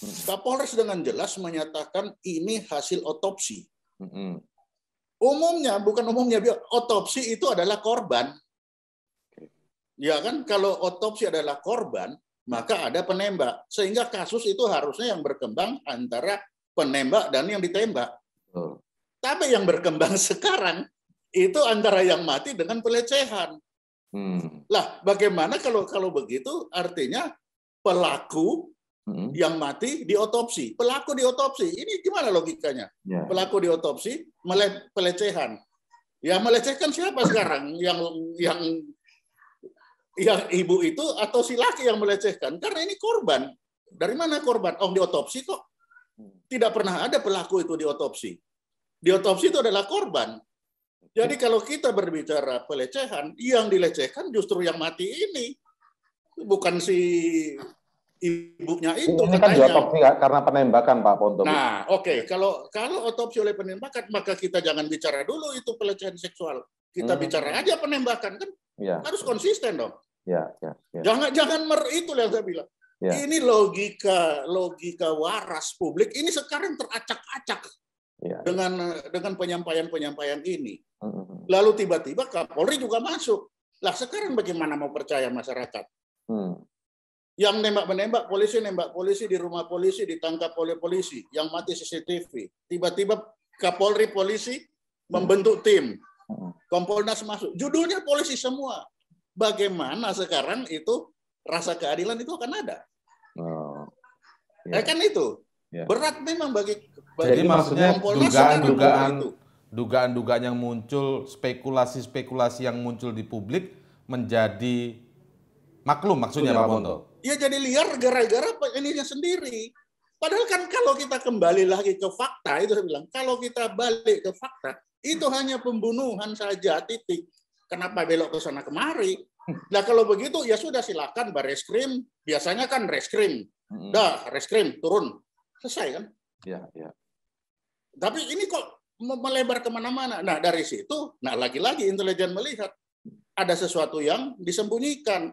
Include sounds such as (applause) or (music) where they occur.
Kapolres dengan jelas menyatakan ini hasil otopsi. Umumnya, bukan umumnya, otopsi itu adalah korban. Ya kan, kalau otopsi adalah korban, maka ada penembak. Sehingga kasus itu harusnya yang berkembang antara penembak dan yang ditembak. Tapi yang berkembang (laughs) sekarang itu antara yang mati dengan pelecehan. Hmm. Lah, bagaimana kalau kalau begitu artinya pelaku Hmm. yang mati diotopsi, pelaku diotopsi. Ini gimana logikanya? yeah. Pelaku diotopsi mele pelecehan. Ya melecehkan siapa sekarang (laughs) yang yang yang ibu itu atau si laki yang melecehkan? Karena ini korban. Dari mana korban? Oh diotopsi kok. Tidak pernah ada pelaku itu diotopsi. Diotopsi itu adalah korban. Jadi kalau kita berbicara pelecehan, yang dilecehkan justru yang mati ini. Bukan si ibunya itu. Ini katanya. kan diotopsi ya, karena penembakan Pak Ponto. Nah, oke. Okay. Kalau kalau otopsi oleh penembakan, maka kita jangan bicara dulu itu pelecehan seksual. Kita hmm. bicara aja penembakan kan ya. harus konsisten dong. Ya, ya, ya. Jangan jangan mer itu yang saya bilang. Ya. Ini logika logika waras publik ini sekarang teracak-acak ya. dengan dengan penyampaian-penyampaian ini. Hmm. hmm, hmm. Lalu tiba-tiba Kapolri juga masuk. Lah sekarang bagaimana mau percaya masyarakat? Hmm. Yang nembak-menembak polisi, nembak polisi di rumah polisi, ditangkap oleh polisi. Yang mati CCTV. Tiba-tiba Kapolri polisi membentuk tim. Kompolnas masuk. Judulnya polisi semua. Bagaimana sekarang itu rasa keadilan itu akan ada? Oh, ya. Eh, kan itu. Ya. Berat memang bagi, bagi Jadi maksudnya dugaan-dugaan kan dugaan-dugaan yang muncul, spekulasi-spekulasi yang muncul di publik menjadi maklum maksudnya Pak Bonto. Dia ya jadi liar gara-gara ininya sendiri. Padahal kan kalau kita kembali lagi ke fakta, itu saya bilang, kalau kita balik ke fakta, itu hanya pembunuhan saja, titik. Kenapa belok ke sana kemari? Nah kalau begitu, ya sudah silakan bareskrim. Biasanya kan reskrim. Hmm. Dah, reskrim, turun. Selesai kan? Ya, ya. Tapi ini kok melebar kemana-mana. Nah dari situ, nah lagi-lagi intelijen melihat ada sesuatu yang disembunyikan.